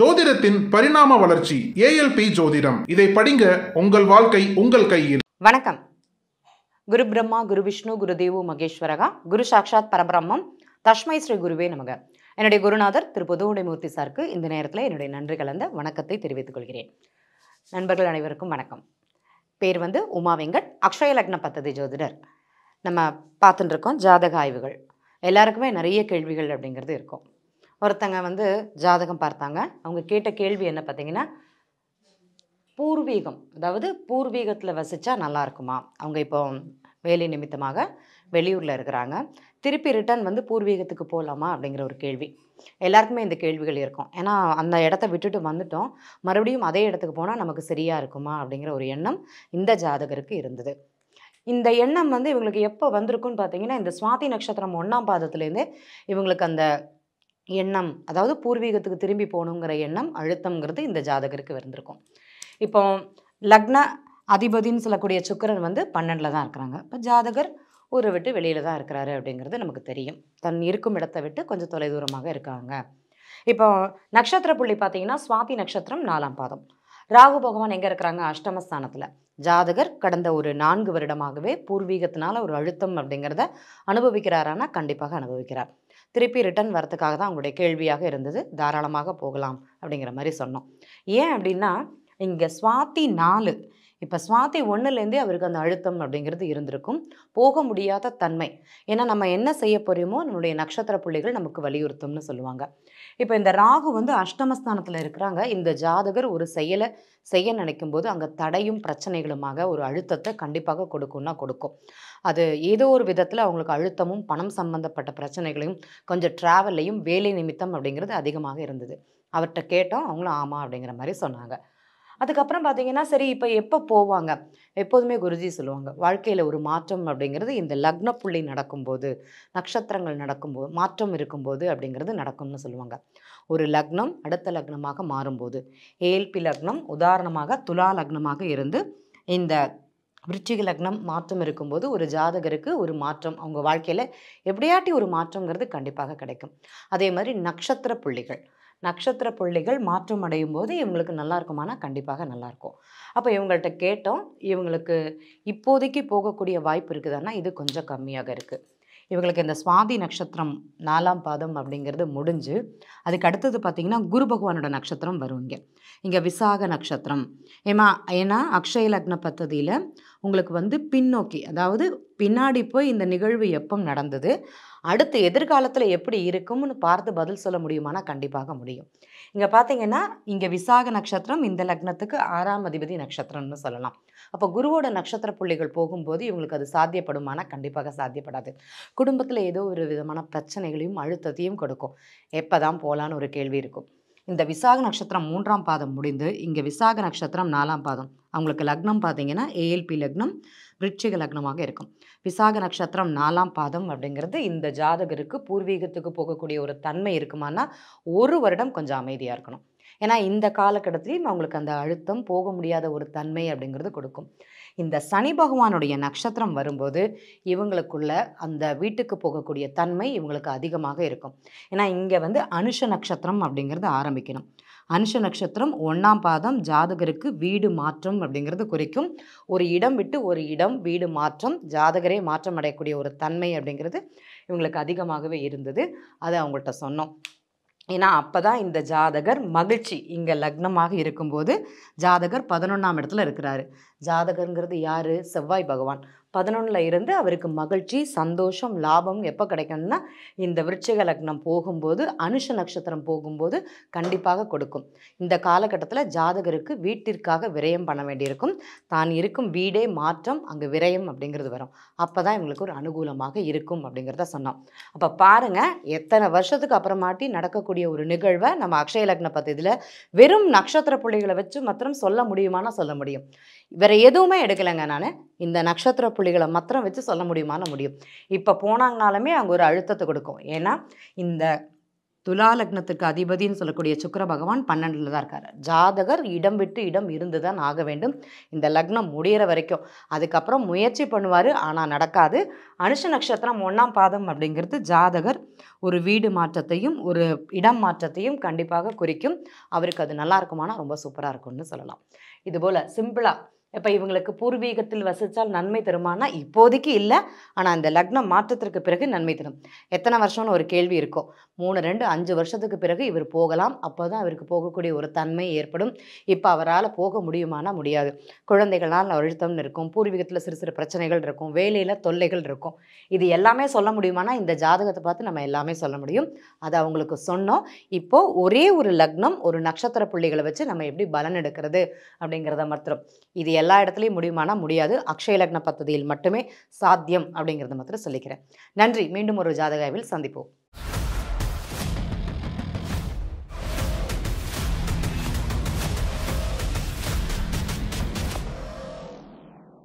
ஜோதிடத்தின் பரிணாம வளர்ச்சி ஏஎல்பி ஜோதிடம் இதை படிங்க உங்கள் வாழ்க்கை உங்கள் கையில் வணக்கம் குரு பிரம்மா குரு விஷ்ணு குரு தேவோ மகேஸ்வரகா குரு சாக்ஷாத் பரபிரம்மம் தஷ்மை ஸ்ரீ குருவே நமக என்னுடைய குருநாதர் திரு புதுவுடைமூர்த்தி சாருக்கு இந்த நேரத்தில் என்னுடைய நன்றி கலந்த வணக்கத்தை தெரிவித்துக் கொள்கிறேன் நண்பர்கள் அனைவருக்கும் வணக்கம் பேர் வந்து உமா வெங்கட் அக்ஷய லக்ன பத்ததி ஜோதிடர் நம்ம பார்த்துட்டு இருக்கோம் ஜாதக ஆய்வுகள் எல்லாருக்குமே நிறைய கேள்விகள் அப்படிங்கிறது இருக்கும் ஒருத்தங்க வந்து ஜாதகம் பார்த்தாங்க அவங்க கேட்ட கேள்வி என்ன பார்த்தீங்கன்னா பூர்வீகம் அதாவது பூர்வீகத்தில் வசித்தா நல்லா இருக்குமா அவங்க இப்போ வேலை நிமித்தமாக வெளியூரில் இருக்கிறாங்க திருப்பி ரிட்டர்ன் வந்து பூர்வீகத்துக்கு போகலாமா அப்படிங்கிற ஒரு கேள்வி எல்லாருக்குமே இந்த கேள்விகள் இருக்கும் ஏன்னா அந்த இடத்த விட்டுட்டு வந்துட்டோம் மறுபடியும் அதே இடத்துக்கு போனால் நமக்கு சரியாக இருக்குமா அப்படிங்கிற ஒரு எண்ணம் இந்த ஜாதகருக்கு இருந்தது இந்த எண்ணம் வந்து இவங்களுக்கு எப்போ வந்திருக்குன்னு பார்த்தீங்கன்னா இந்த சுவாதி நட்சத்திரம் ஒன்றாம் பாதத்துலேருந்தே இவங்களுக்கு அந்த எண்ணம் அதாவது பூர்வீகத்துக்கு திரும்பி போகணுங்கிற எண்ணம் அழுத்தம்ங்கிறது இந்த ஜாதகருக்கு இருந்திருக்கும் இப்போ லக்ன அதிபதின்னு சொல்லக்கூடிய சுக்கரன் வந்து பன்னெண்டில் தான் இருக்கிறாங்க இப்போ ஜாதகர் ஊரை விட்டு வெளியில் தான் இருக்கிறாரு அப்படிங்கிறது நமக்கு தெரியும் தன் இருக்கும் இடத்தை விட்டு கொஞ்சம் தொலைதூரமாக இருக்காங்க இப்போ நட்சத்திர புள்ளி பார்த்தீங்கன்னா சுவாதி நட்சத்திரம் நாலாம் பாதம் ராகு பகவான் எங்கே இருக்கிறாங்க அஷ்டமஸ்தானத்தில் ஜாதகர் கடந்த ஒரு நான்கு வருடமாகவே பூர்வீகத்தினால ஒரு அழுத்தம் அப்படிங்கிறத அனுபவிக்கிறாரானா கண்டிப்பாக அனுபவிக்கிறார் திருப்பி ரிட்டர்ன் வரதுக்காக தான் அவங்களுடைய கேள்வியாக இருந்தது தாராளமாக போகலாம் அப்படிங்கிற மாதிரி சொன்னோம் ஏன் அப்படின்னா இங்கே சுவாத்தி நாலு இப்போ சுவாதி ஒன்றுலேருந்தே அவருக்கு அந்த அழுத்தம் அப்படிங்கிறது இருந்திருக்கும் போக முடியாத தன்மை ஏன்னா நம்ம என்ன செய்ய போகிறோமோ நம்மளுடைய நட்சத்திர புள்ளிகள் நமக்கு வலியுறுத்தும்னு சொல்லுவாங்க இப்போ இந்த ராகு வந்து அஷ்டமஸ்தானத்தில் இருக்கிறாங்க இந்த ஜாதகர் ஒரு செயலை செய்ய நினைக்கும் போது அங்கே தடையும் பிரச்சனைகளுமாக ஒரு அழுத்தத்தை கண்டிப்பாக கொடுக்கும்னா கொடுக்கும் அது ஏதோ ஒரு விதத்தில் அவங்களுக்கு அழுத்தமும் பணம் சம்பந்தப்பட்ட பிரச்சனைகளையும் கொஞ்சம் ட்ராவல்லையும் வேலை நிமித்தம் அப்படிங்கிறது அதிகமாக இருந்தது அவர்கிட்ட கேட்டோம் அவங்களும் ஆமாம் அப்படிங்கிற மாதிரி சொன்னாங்க அதுக்கப்புறம் பார்த்தீங்கன்னா சரி இப்போ எப்போ போவாங்க எப்போதுமே குருஜி சொல்லுவாங்க வாழ்க்கையில் ஒரு மாற்றம் அப்படிங்கிறது இந்த லக்ன புள்ளி நடக்கும்போது நட்சத்திரங்கள் நடக்கும்போது மாற்றம் இருக்கும்போது அப்படிங்கிறது நடக்கும்னு சொல்லுவாங்க ஒரு லக்னம் அடுத்த லக்னமாக மாறும்போது ஏல்பி லக்னம் உதாரணமாக துலா லக்னமாக இருந்து இந்த விருச்சிக லக்னம் மாற்றம் இருக்கும்போது ஒரு ஜாதகருக்கு ஒரு மாற்றம் அவங்க வாழ்க்கையில் எப்படியாட்டி ஒரு மாற்றங்கிறது கண்டிப்பாக கிடைக்கும் அதே மாதிரி நட்சத்திர புள்ளிகள் நட்சத்திர புள்ளிகள் மாற்றம் அடையும் போது இவங்களுக்கு நல்லா இருக்குமானா கண்டிப்பாக நல்லாயிருக்கும் அப்போ இவங்கள்ட்ட கேட்டோம் இவங்களுக்கு இப்போதைக்கு போகக்கூடிய வாய்ப்பு இருக்குதுன்னா இது கொஞ்சம் கம்மியாக இருக்குது இவங்களுக்கு இந்த சுவாதி நட்சத்திரம் நாலாம் பாதம் அப்படிங்கிறது முடிஞ்சு அதுக்கு அடுத்தது பார்த்திங்கன்னா குரு பகவானோட நட்சத்திரம் வருவீங்க இங்கே விசாக நட்சத்திரம் ஏமா ஏன்னா அக்ஷய லக்ன பத்ததியில் உங்களுக்கு வந்து பின்னோக்கி அதாவது பின்னாடி போய் இந்த நிகழ்வு எப்போ நடந்தது அடுத்து எதிர்காலத்தில் எப்படி இருக்கும்னு பார்த்து பதில் சொல்ல முடியுமானா கண்டிப்பாக முடியும் இங்கே பார்த்தீங்கன்னா இங்கே விசாக நட்சத்திரம் இந்த லக்னத்துக்கு ஆறாம் அதிபதி நட்சத்திரம்னு சொல்லலாம் அப்போ குருவோட நட்சத்திர புள்ளிகள் போகும்போது இவங்களுக்கு அது சாத்தியப்படுமானா கண்டிப்பாக சாத்தியப்படாது குடும்பத்தில் ஏதோ ஒரு விதமான பிரச்சனைகளையும் அழுத்தத்தையும் கொடுக்கும் எப்போ தான் போகலான்னு ஒரு கேள்வி இருக்கும் இந்த விசாக நட்சத்திரம் மூன்றாம் பாதம் முடிந்து இங்கே விசாக நட்சத்திரம் நாலாம் பாதம் அவங்களுக்கு லக்னம் பார்த்தீங்கன்னா ஏஎல்பி லக்னம் விருட்சிக லக்னமாக இருக்கும் விசாக நட்சத்திரம் நாலாம் பாதம் அப்படிங்கிறது இந்த ஜாதகருக்கு பூர்வீகத்துக்கு போகக்கூடிய ஒரு தன்மை இருக்குமானா ஒரு வருடம் கொஞ்சம் அமைதியாக இருக்கணும் ஏன்னா இந்த காலகட்டத்திலையும் அவங்களுக்கு அந்த அழுத்தம் போக முடியாத ஒரு தன்மை அப்படிங்கிறது கொடுக்கும் இந்த சனி பகவானுடைய நட்சத்திரம் வரும்போது இவங்களுக்குள்ள அந்த வீட்டுக்கு போகக்கூடிய தன்மை இவங்களுக்கு அதிகமாக இருக்கும் ஏன்னா இங்கே வந்து அனுஷ நட்சத்திரம் அப்படிங்கிறது ஆரம்பிக்கணும் அனுஷ நட்சத்திரம் ஒன்றாம் பாதம் ஜாதகருக்கு வீடு மாற்றம் அப்படிங்கிறது குறிக்கும் ஒரு இடம் விட்டு ஒரு இடம் வீடு மாற்றம் ஜாதகரே மாற்றம் அடையக்கூடிய ஒரு தன்மை அப்படிங்கிறது இவங்களுக்கு அதிகமாகவே இருந்தது அதை அவங்கள்ட்ட சொன்னோம் ஏன்னா அப்போ தான் இந்த ஜாதகர் மகிழ்ச்சி இங்கே லக்னமாக இருக்கும்போது ஜாதகர் பதினொன்றாம் இடத்துல இருக்கிறாரு ஜாதகருங்கிறது யார் செவ்வாய் பகவான் பதினொன்றில் இருந்து அவருக்கு மகிழ்ச்சி சந்தோஷம் லாபம் எப்போ கிடைக்கும்னா இந்த விருட்சக லக்னம் போகும்போது அனுஷ நட்சத்திரம் போகும்போது கண்டிப்பாக கொடுக்கும் இந்த காலகட்டத்தில் ஜாதகருக்கு வீட்டிற்காக விரயம் பண்ண வேண்டியிருக்கும் தான் இருக்கும் வீடே மாற்றம் அங்கே விரயம் அப்படிங்கிறது வரும் அப்போ தான் இவங்களுக்கு ஒரு அனுகூலமாக இருக்கும் அப்படிங்கிறத சொன்னோம் அப்போ பாருங்கள் எத்தனை வருஷத்துக்கு அப்புறமாட்டி நடக்கக்கூடிய ஒரு நிகழ்வை நம்ம அக்ஷய லக்ன பத்தியத்தில் வெறும் நட்சத்திர புள்ளிகளை வச்சு மாத்திரம் சொல்ல முடியுமானா சொல்ல முடியும் வேறு எதுவுமே எடுக்கலைங்க நான் இந்த நட்சத்திர புள்ளிகளை மாத்திரம் வச்சு சொல்ல முடியுமான முடியும் இப்போ போனாங்கனாலுமே அவங்க ஒரு அழுத்தத்தை கொடுக்கும் ஏன்னா இந்த துலா லக்னத்துக்கு அதிபதினு சொல்லக்கூடிய சுக்கர பகவான் பன்னெண்டில் தான் இருக்கார் ஜாதகர் இடம் விட்டு இடம் இருந்து தான் ஆக வேண்டும் இந்த லக்னம் முடிகிற வரைக்கும் அதுக்கப்புறம் முயற்சி பண்ணுவார் ஆனால் நடக்காது அனுஷ நட்சத்திரம் ஒன்றாம் பாதம் அப்படிங்கிறது ஜாதகர் ஒரு வீடு மாற்றத்தையும் ஒரு இடம் மாற்றத்தையும் கண்டிப்பாக குறிக்கும் அவருக்கு அது நல்லா இருக்குமானா ரொம்ப சூப்பராக இருக்கும்னு சொல்லலாம் இதுபோல் சிம்பிளாக இப்போ இவங்களுக்கு பூர்வீகத்தில் வசித்தால் நன்மை தருமானா இப்போதைக்கு இல்லை ஆனால் அந்த லக்னம் மாற்றத்திற்கு பிறகு நன்மை தரும் எத்தனை வருஷம்னு ஒரு கேள்வி இருக்கும் மூணு ரெண்டு அஞ்சு வருஷத்துக்கு பிறகு இவர் போகலாம் அப்போ தான் அவருக்கு போகக்கூடிய ஒரு தன்மை ஏற்படும் இப்போ அவரால் போக முடியுமானா முடியாது குழந்தைகளால் அழுத்தம்னு இருக்கும் பூர்வீகத்தில் சிறு சிறு பிரச்சனைகள் இருக்கும் வேலையில் தொல்லைகள் இருக்கும் இது எல்லாமே சொல்ல முடியுமானா இந்த ஜாதகத்தை பார்த்து நம்ம எல்லாமே சொல்ல முடியும் அது அவங்களுக்கு சொன்னோம் இப்போது ஒரே ஒரு லக்னம் ஒரு நட்சத்திர புள்ளிகளை வச்சு நம்ம எப்படி பலன் எடுக்கிறது அப்படிங்கிறத மாத்திரம் இது எல்லா இடத்துலையும் முடியுமானா முடியாது அக்ஷய லக்ன பத்ததியில் மட்டுமே சாத்தியம் அப்படிங்கிறத மாத்திரம் சொல்லிக்கிறேன் நன்றி மீண்டும் ஒரு ஜாதகாவில் சந்திப்போம்